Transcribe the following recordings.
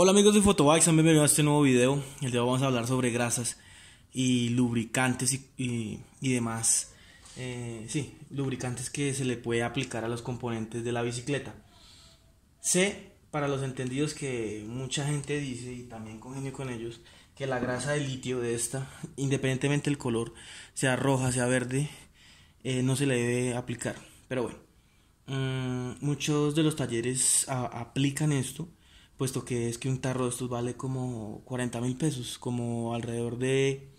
Hola amigos de Photobikes, bienvenidos a este nuevo video. El día de hoy vamos a hablar sobre grasas y lubricantes y, y, demás. Eh, sí, lubricantes que se le puede aplicar a los componentes de la bicicleta. Sé, para los entendidos, que mucha gente dice, y también congenio con ellos, que la grasa de litio de esta, independientemente del color, sea roja, sea verde, eh, no se le debe aplicar. Pero bueno, mm, muchos de los talleres aplican esto puesto que es que un tarro de estos vale como 40 mil pesos, como alrededor de,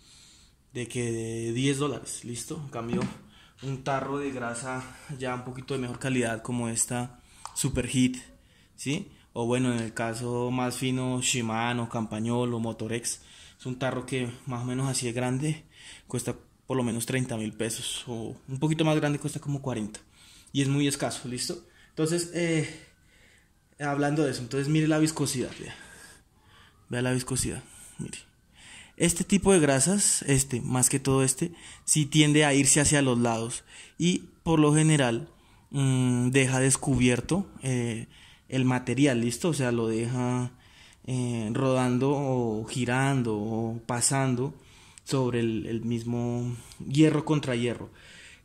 de que de 10 dólares, listo, en cambio un tarro de grasa ya un poquito de mejor calidad como esta Super Hit, ¿sí? O bueno, en el caso más fino, Shimano, Campagnolo, Motorex. Es un tarro que más o menos así de grande, cuesta por lo menos 30 mil pesos. O un poquito más grande cuesta como 40. Y es muy escaso, ¿listo? Entonces, eh, hablando de eso, entonces mire la viscosidad, vea. Vea la viscosidad, mire. Este tipo de grasas, este, más que todo este, sí tiende a irse hacia los lados y por lo general mm, deja descubierto eh, el material, ¿listo? O sea, lo deja eh, rodando o girando o pasando sobre el, mismo hierro contra hierro.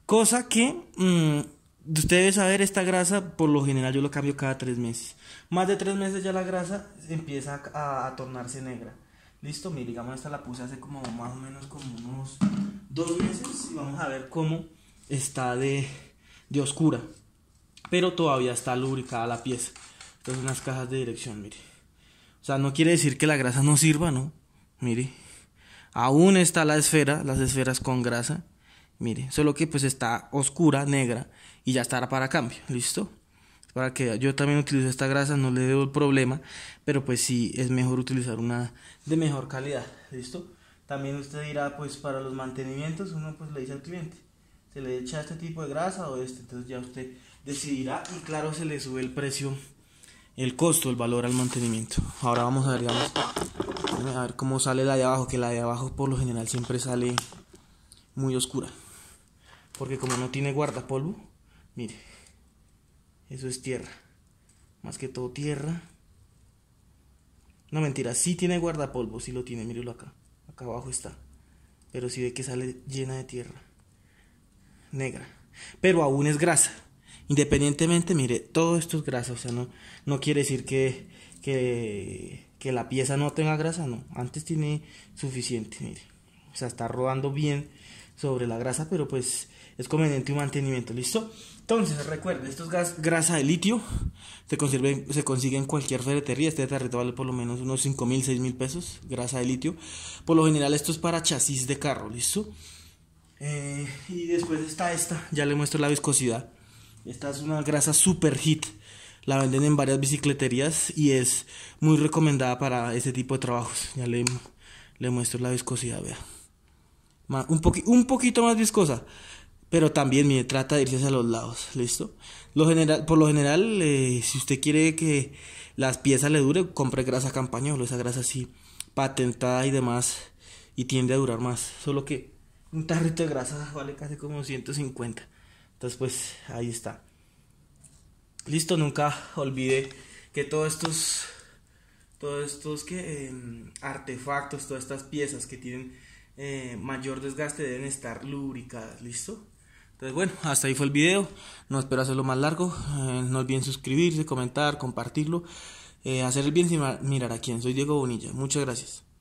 Cosa que mm, ustedes debe saber, esta grasa por lo general yo lo cambio cada tres meses. Más de tres meses ya la grasa empieza a, tornarse negra. Listo, mire, digamos, esta la puse hace como más o menos como unos dos meses y vamos a ver cómo está de, de oscura. Pero todavía está lubricada la pieza. entonces son las cajas de dirección, mire. O sea, no quiere decir que la grasa no sirva, ¿no? Mire. Aún está la esfera, las esferas con grasa. Mire, solo que pues está oscura, negra y ya estará para cambio, ¿listo? Para que yo también utilizo esta grasa, no le debo el problema, pero pues sí es mejor utilizar una de mejor calidad, ¿listo? También usted dirá, pues para los mantenimientos uno pues le dice al cliente, se le echa este tipo de grasa o este, entonces ya usted decidirá y claro se le sube el precio, el costo, el valor al mantenimiento. Ahora vamos a ver, digamos, a ver cómo sale la de abajo, que la de abajo por lo general siempre sale muy oscura, porque como no tiene guardapolvo, Mire, eso es tierra. Más que todo tierra. No, mentira, sí tiene guardapolvo, sí lo tiene, mírelo acá. Acá abajo está. Pero si sí ve que sale llena de tierra. Negra. Pero aún es grasa. Independientemente, mire, todo esto es grasa. O sea, no, no quiere decir que, que, que la pieza no tenga grasa, no. Antes tiene suficiente, mire. O sea, está rodando bien sobre la grasa, pero pues es conveniente un mantenimiento, ¿listo? Entonces, recuerden estos gas, grasa de litio se, consigue, se consigue en cualquier ferretería, este tarrito vale por lo menos unos 5 mil, 6 mil pesos, grasa de litio. Por lo general esto es para chasis de carro, ¿listo? Eh, y después está esta, ya le muestro la viscosidad. Esta es una grasa super hit. La venden en varias bicicleterías y es muy recomendada para este tipo de trabajos. Ya le, le muestro la viscosidad, Vean un, un poquito más viscosa, pero también me trata de irse hacia los lados, ¿listo? Lo general, por lo general, eh, si usted quiere que las piezas le dure, compre grasa campañol, esa grasa así patentada y demás, y tiende a durar más, solo que un tarrito de grasa vale casi como 150, entonces pues ahí está. Listo, nunca olvide que todos estos, todos estos que, em, artefactos, todas estas piezas que tienen eh, mayor desgaste deben estar lubricadas, ¿listo? Entonces bueno, hasta ahí fue el video, no espero hacerlo más largo, eh, no olviden suscribirse, comentar, compartirlo, eh, hacer el bien sin mirar a quién, soy Diego Bonilla, muchas gracias.